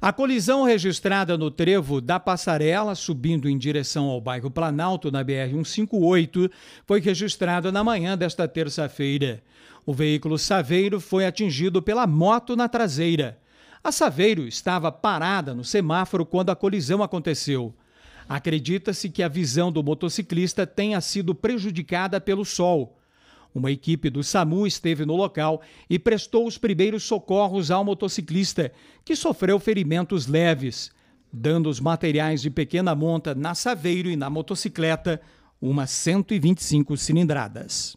A colisão registrada no trevo da Passarela, subindo em direção ao bairro Planalto, na BR-158, foi registrada na manhã desta terça-feira. O veículo Saveiro foi atingido pela moto na traseira. A Saveiro estava parada no semáforo quando a colisão aconteceu. Acredita-se que a visão do motociclista tenha sido prejudicada pelo sol. Uma equipe do SAMU esteve no local e prestou os primeiros socorros ao motociclista, que sofreu ferimentos leves. Dando os materiais de pequena monta na Saveiro e na motocicleta, umas 125 cilindradas.